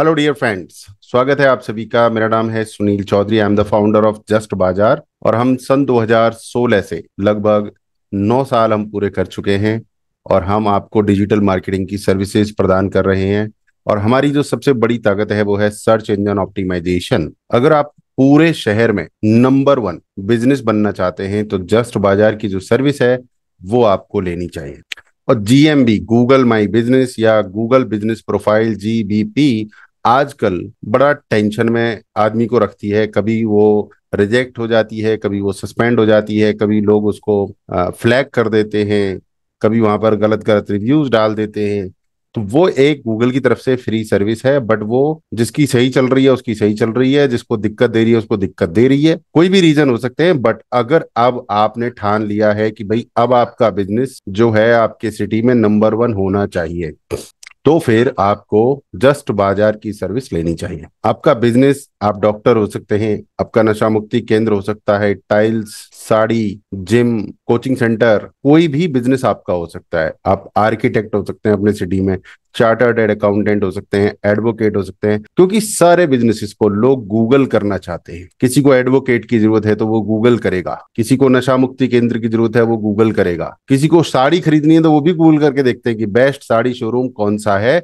hello dear friends स्वागत है आप सभी का मेरा नाम है Sunil Chaudhary I am the founder of just Bazaar और हम सन 2016 से लगभग 9 साल हम पूरे कर चुके हैं और हम आपको डिजिटल मार्केटिंग की सर्विसेज प्रदान कर रहे हैं और हमारी जो सबसे बड़ी ताकत है वो है सर्च इंजन ऑप्टिमाइजेशन अगर आप पूरे शहर में नंबर वन बिजनेस बनना चाहते हैं तो जस्ट बाजार की जो सर्विस है वो आपको लेनी चाहिए और जीएमबी गूगल माई बिजनेस या गूगल बिजनेस प्रोफाइल जीबीपी आजकल बड़ा टेंशन में आदमी को रखती है कभी वो रिजेक्ट हो जाती है कभी वो सस्पेंड हो जाती है कभी लोग उसको फ्लैग कर देते हैं कभी वहां पर गलत गलत रिव्यूज डाल देते हैं तो वो एक गूगल की तरफ से फ्री सर्विस है बट वो जिसकी सही चल रही है उसकी सही चल रही है जिसको दिक्कत दे रही है उसको दिक्कत दे रही है कोई भी रीजन हो सकते हैं बट अगर अब आपने ठान लिया है कि भाई अब आपका बिजनेस जो है आपके सिटी में नंबर वन होना चाहिए तो फिर आपको जस्ट बाजार की सर्विस लेनी चाहिए आपका बिजनेस आप डॉक्टर हो सकते हैं आपका नशा मुक्ति केंद्र हो सकता है tiles sari gym coaching centre कोई भी बिजनेस आपका हो सकता है आप आर्किटेक्ट हो सकते हैं अपने सिटी में चार्टर्ड अकाउंटेंट हो सकते हैं एडवोकेट हो सकते हैं क्योंकि सारे बिजनेसेस को लोग गूगल करना चाहते हैं किसी को एडवोकेट की जरूरत है तो वो गूगल करेगा किसी को नशा मुक्ति केंद्र की जरूरत है वो गूगल करेगा किसी को साड़ी खरीदनी है तो वो भी गूगल करके देखते हैं कि बेस्ट साड़ी शोरूम कौन सा है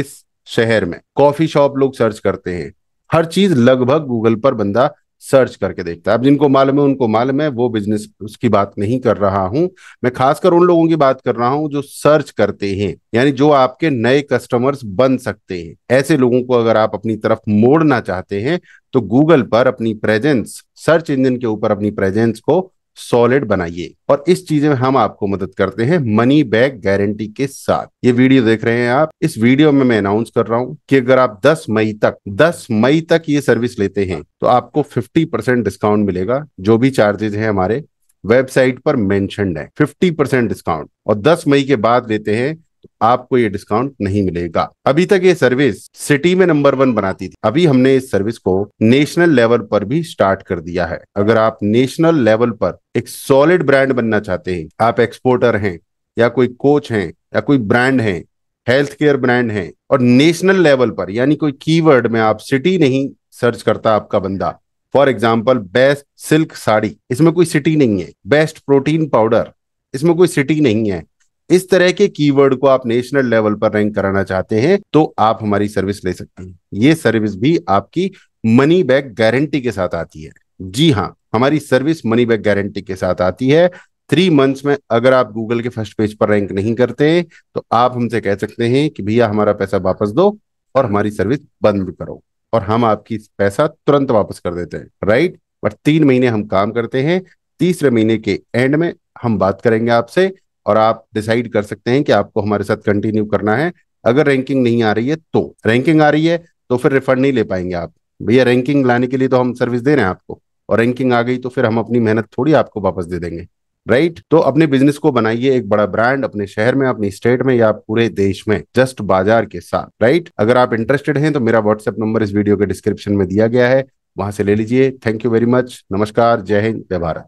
इस शहर में कॉफी शॉप लोग सर्च करते हैं हर चीज लगभग गूगल पर बंदा सर्च करके देखता है अब जिनको मालूम है उनको मालूम है वो बिजनेस उसकी बात नहीं कर रहा हूं मैं खासकर उन लोगों की बात कर रहा हूं जो सर्च करते हैं यानी जो आपके नए कस्टमर्स बन सकते हैं ऐसे लोगों को अगर आप अपनी तरफ मोड़ना चाहते हैं तो गूगल पर अपनी प्रेजेंस सर्च इंजन के ऊपर अपनी प्रेजेंस को सॉलिड बनाइए और इस चीज में हम आपको मदद करते हैं मनी बैक गारंटी के साथ ये वीडियो देख रहे हैं आप इस वीडियो में मैं अनाउंस कर रहा हूँ कि अगर आप 10 मई तक 10 मई तक ये सर्विस लेते हैं तो आपको 50 परसेंट डिस्काउंट मिलेगा जो भी चार्जेज है हमारे वेबसाइट पर मेंशनड है 50 परसेंट डिस्काउंट और दस मई के बाद लेते हैं आपको ये डिस्काउंट नहीं मिलेगा अभी तक ये सर्विस सिटी में नंबर वन बनाती थी अभी हमने इस सर्विस को नेशनल लेवल पर भी स्टार्ट कर दिया है अगर आप नेशनल लेवल पर एक सॉलिड ब्रांड बनना चाहते हैं आप एक्सपोर्टर हैं या कोई कोच हैं या कोई ब्रांड है हेल्थ केयर ब्रांड है और नेशनल लेवल पर यानी कोई कीवर्ड में आप सिटी नहीं सर्च करता आपका बंदा for example best silk sari इसमें कोई सिटी नहीं है बेस्ट प्रोटीन पाउडर इसमें कोई सिटी नहीं है इस तरह के कीवर्ड को आप नेशनल लेवल पर रैंक कराना चाहते हैं तो आप हमारी सर्विस ले सकते हैं ये सर्विस भी आपकी मनी बैक गारंटी के साथ आती है जी हाँ हमारी सर्विस मनी बैक गारंटी के साथ आती है थ्री मंथ्स में अगर आप गूगल के फर्स्ट पेज पर रैंक नहीं करते तो आप हमसे कह सकते हैं कि भैया हमारा पैसा वापस दो और हमारी सर्विस बंद भी करो और हम आपकी पैसा तुरंत वापस कर देते हैं राइट और तीन महीने हम काम करते हैं तीसरे महीने के एंड में हम बात करेंगे आपसे और आप डिसाइड कर सकते हैं कि आपको हमारे साथ कंटिन्यू करना है अगर रैंकिंग नहीं आ रही है तो रैंकिंग आ रही है तो फिर रिफंड नहीं ले पाएंगे आप भैया रैंकिंग लाने के लिए तो हम सर्विस दे रहे हैं आपको और रैंकिंग आ गई तो फिर हम अपनी मेहनत थोड़ी आपको वापस दे देंगे राइट तो अपने बिजनेस को बनाइए एक बड़ा ब्रांड अपने शहर में अपनी स्टेट में या पूरे देश में जस्ट बाजार के साथ राइट अगर आप इंटरेस्टेड हैं तो मेरा व्हाट्सएप नंबर इस वीडियो के डिस्क्रिप्शन में दिया गया है वहां से ले लीजिए थैंक यू वेरी मच नमस्कार जय हिंद जय भारत